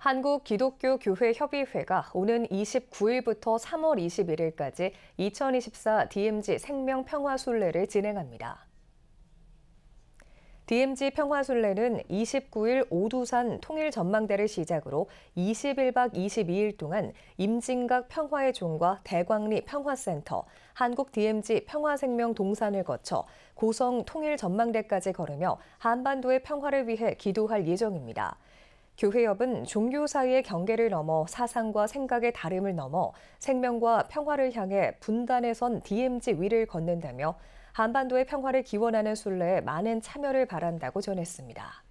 한국 기독교 교회 협의회가 오는 29일부터 3월 21일까지 2024 DMZ 생명 평화 순례를 진행합니다. DMZ 평화 순례는 29일 오두산 통일 전망대를 시작으로 21박 22일 동안 임진각 평화의 종과 대광리 평화센터, 한국 DMZ 평화생명 동산을 거쳐 고성 통일 전망대까지 걸으며 한반도의 평화를 위해 기도할 예정입니다. 교회협은 종교 사이의 경계를 넘어 사상과 생각의 다름을 넘어 생명과 평화를 향해 분단에선 DMZ 위를 걷는다며 한반도의 평화를 기원하는 순례에 많은 참여를 바란다고 전했습니다.